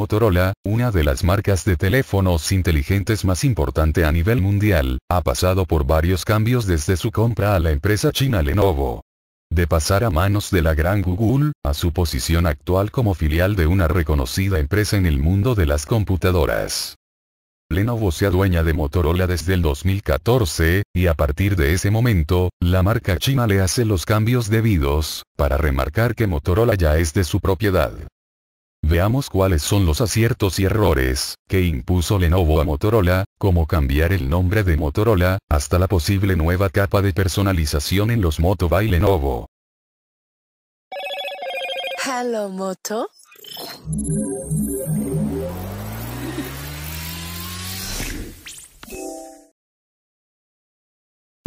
Motorola, una de las marcas de teléfonos inteligentes más importante a nivel mundial, ha pasado por varios cambios desde su compra a la empresa china Lenovo. De pasar a manos de la gran Google, a su posición actual como filial de una reconocida empresa en el mundo de las computadoras. Lenovo se adueña de Motorola desde el 2014, y a partir de ese momento, la marca china le hace los cambios debidos, para remarcar que Motorola ya es de su propiedad. Veamos cuáles son los aciertos y errores que impuso Lenovo a Motorola, como cambiar el nombre de Motorola, hasta la posible nueva capa de personalización en los Moto by Lenovo. Hello Moto.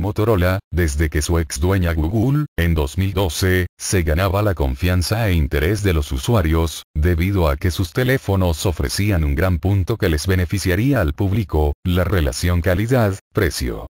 Motorola, desde que su ex dueña Google, en 2012, se ganaba la confianza e interés de los usuarios, debido a que sus teléfonos ofrecían un gran punto que les beneficiaría al público, la relación calidad-precio.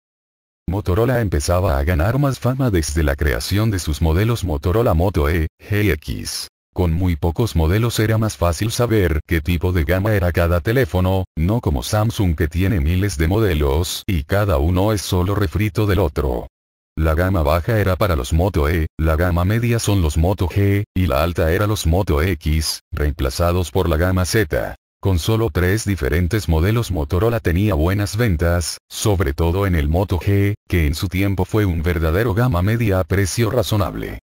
Motorola empezaba a ganar más fama desde la creación de sus modelos Motorola Moto E, GX, con muy pocos modelos era más fácil saber qué tipo de gama era cada teléfono, no como Samsung que tiene miles de modelos y cada uno es solo refrito del otro. La gama baja era para los Moto E, la gama media son los Moto G, y la alta era los Moto X, reemplazados por la gama Z. Con solo tres diferentes modelos Motorola tenía buenas ventas, sobre todo en el Moto G, que en su tiempo fue un verdadero gama media a precio razonable.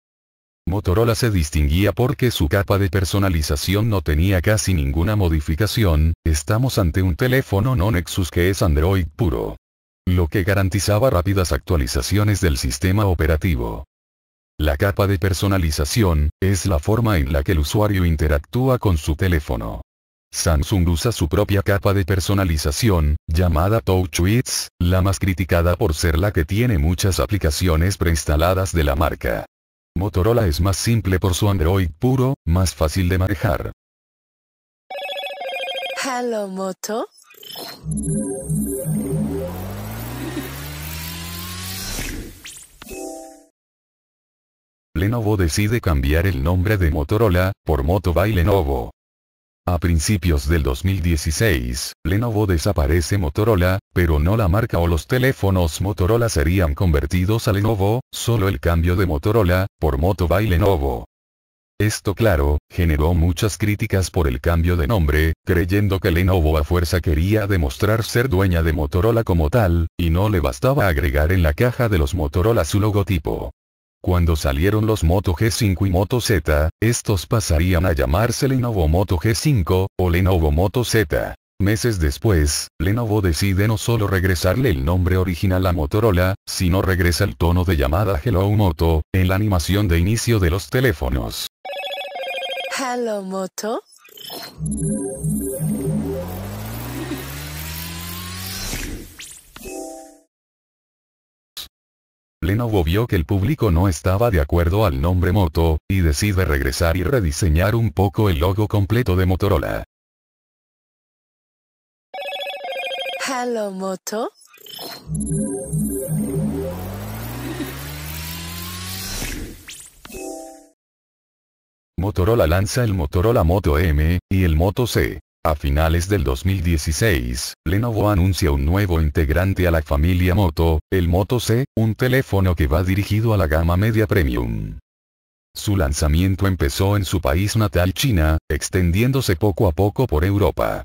Motorola se distinguía porque su capa de personalización no tenía casi ninguna modificación, estamos ante un teléfono no Nexus que es Android puro. Lo que garantizaba rápidas actualizaciones del sistema operativo. La capa de personalización, es la forma en la que el usuario interactúa con su teléfono. Samsung usa su propia capa de personalización, llamada TouchWiz, la más criticada por ser la que tiene muchas aplicaciones preinstaladas de la marca. Motorola es más simple por su Android puro, más fácil de manejar. Hello Moto. Lenovo decide cambiar el nombre de Motorola, por by Lenovo. A principios del 2016, Lenovo desaparece Motorola, pero no la marca o los teléfonos Motorola serían convertidos a Lenovo, solo el cambio de Motorola, por Moto by Lenovo. Esto claro, generó muchas críticas por el cambio de nombre, creyendo que Lenovo a fuerza quería demostrar ser dueña de Motorola como tal, y no le bastaba agregar en la caja de los Motorola su logotipo. Cuando salieron los Moto G5 y Moto Z, estos pasarían a llamarse Lenovo Moto G5, o Lenovo Moto Z. Meses después, Lenovo decide no solo regresarle el nombre original a Motorola, sino regresa el tono de llamada Hello Moto, en la animación de inicio de los teléfonos. Hello Moto. Lenovo vio que el público no estaba de acuerdo al nombre Moto, y decide regresar y rediseñar un poco el logo completo de Motorola. Moto. Motorola lanza el Motorola Moto M, y el Moto C. A finales del 2016, Lenovo anuncia un nuevo integrante a la familia Moto, el Moto C, un teléfono que va dirigido a la gama media premium. Su lanzamiento empezó en su país natal China, extendiéndose poco a poco por Europa.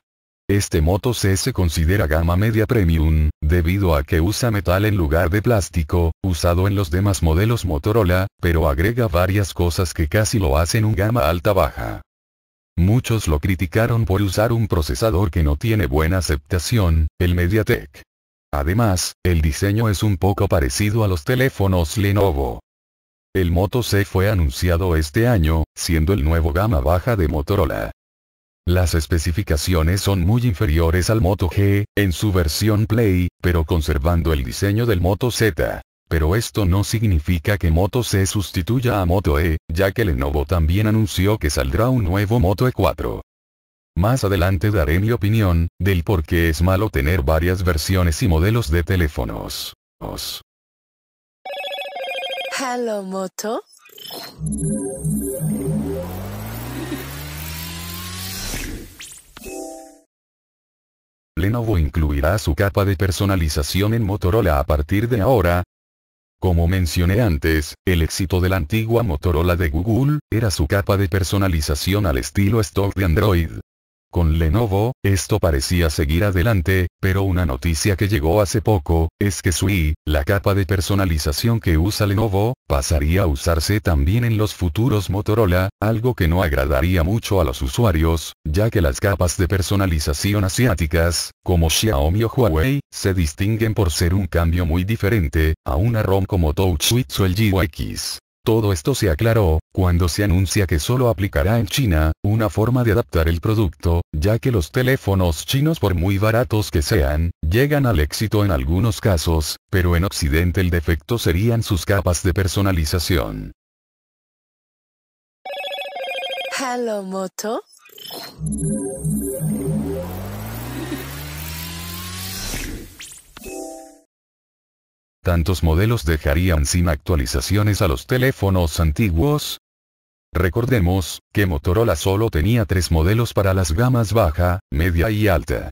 Este Moto C se considera gama media premium, debido a que usa metal en lugar de plástico, usado en los demás modelos Motorola, pero agrega varias cosas que casi lo hacen un gama alta-baja. Muchos lo criticaron por usar un procesador que no tiene buena aceptación, el MediaTek. Además, el diseño es un poco parecido a los teléfonos Lenovo. El Moto C fue anunciado este año, siendo el nuevo gama baja de Motorola. Las especificaciones son muy inferiores al Moto G, en su versión Play, pero conservando el diseño del Moto Z. Pero esto no significa que Moto se sustituya a Moto E, ya que Lenovo también anunció que saldrá un nuevo Moto E4. Más adelante daré mi opinión, del por qué es malo tener varias versiones y modelos de teléfonos. Hello Moto. Lenovo incluirá su capa de personalización en Motorola a partir de ahora, como mencioné antes, el éxito de la antigua Motorola de Google, era su capa de personalización al estilo stock de Android, con Lenovo, esto parecía seguir adelante, pero una noticia que llegó hace poco, es que Sui, la capa de personalización que usa Lenovo, pasaría a usarse también en los futuros Motorola, algo que no agradaría mucho a los usuarios, ya que las capas de personalización asiáticas, como Xiaomi o Huawei, se distinguen por ser un cambio muy diferente, a una ROM como Touch o el GYX. Todo esto se aclaró, cuando se anuncia que solo aplicará en China, una forma de adaptar el producto, ya que los teléfonos chinos por muy baratos que sean, llegan al éxito en algunos casos, pero en Occidente el defecto serían sus capas de personalización. Moto. tantos modelos dejarían sin actualizaciones a los teléfonos antiguos? Recordemos, que Motorola solo tenía tres modelos para las gamas baja, media y alta.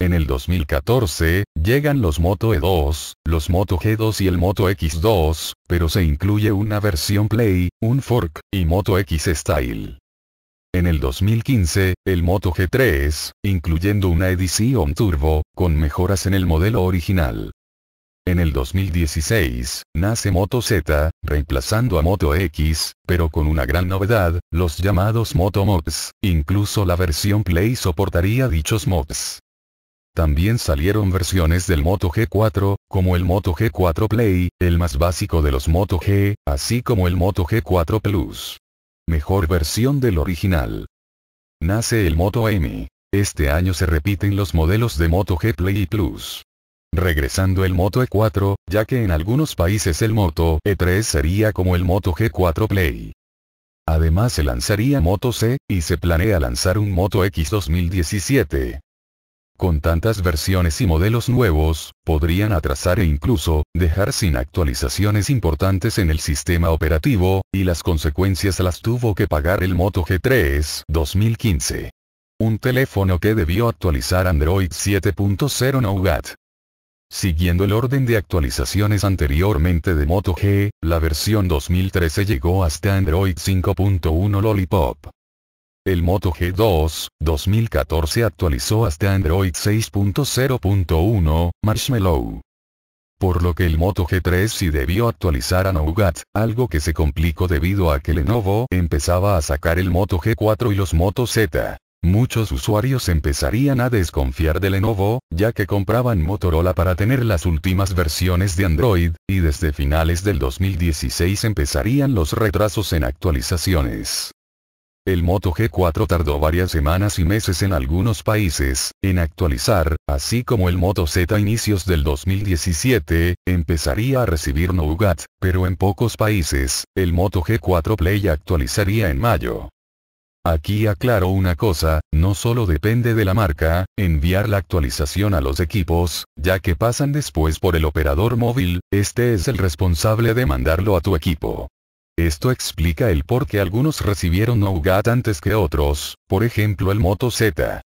En el 2014, llegan los Moto E2, los Moto G2 y el Moto X2, pero se incluye una versión Play, un fork, y Moto X Style. En el 2015, el Moto G3, incluyendo una edición turbo, con mejoras en el modelo original. En el 2016, nace Moto Z, reemplazando a Moto X, pero con una gran novedad, los llamados Moto Mods, incluso la versión Play soportaría dichos mods. También salieron versiones del Moto G4, como el Moto G4 Play, el más básico de los Moto G, así como el Moto G4 Plus. Mejor versión del original. Nace el Moto M. Este año se repiten los modelos de Moto G Play y Plus regresando el Moto E4, ya que en algunos países el Moto E3 sería como el Moto G4 Play. Además se lanzaría Moto C, y se planea lanzar un Moto X 2017. Con tantas versiones y modelos nuevos, podrían atrasar e incluso, dejar sin actualizaciones importantes en el sistema operativo, y las consecuencias las tuvo que pagar el Moto G3 2015. Un teléfono que debió actualizar Android 7.0 Nougat. Siguiendo el orden de actualizaciones anteriormente de Moto G, la versión 2013 llegó hasta Android 5.1 Lollipop. El Moto G2 2014 actualizó hasta Android 6.0.1 Marshmallow. Por lo que el Moto G3 sí debió actualizar a Nougat, algo que se complicó debido a que Lenovo empezaba a sacar el Moto G4 y los Moto Z. Muchos usuarios empezarían a desconfiar de Lenovo, ya que compraban Motorola para tener las últimas versiones de Android, y desde finales del 2016 empezarían los retrasos en actualizaciones. El Moto G4 tardó varias semanas y meses en algunos países, en actualizar, así como el Moto Z a inicios del 2017, empezaría a recibir nougat, pero en pocos países, el Moto G4 Play actualizaría en mayo. Aquí aclaro una cosa, no solo depende de la marca, enviar la actualización a los equipos, ya que pasan después por el operador móvil, este es el responsable de mandarlo a tu equipo. Esto explica el por qué algunos recibieron Nougat antes que otros, por ejemplo el Moto Z.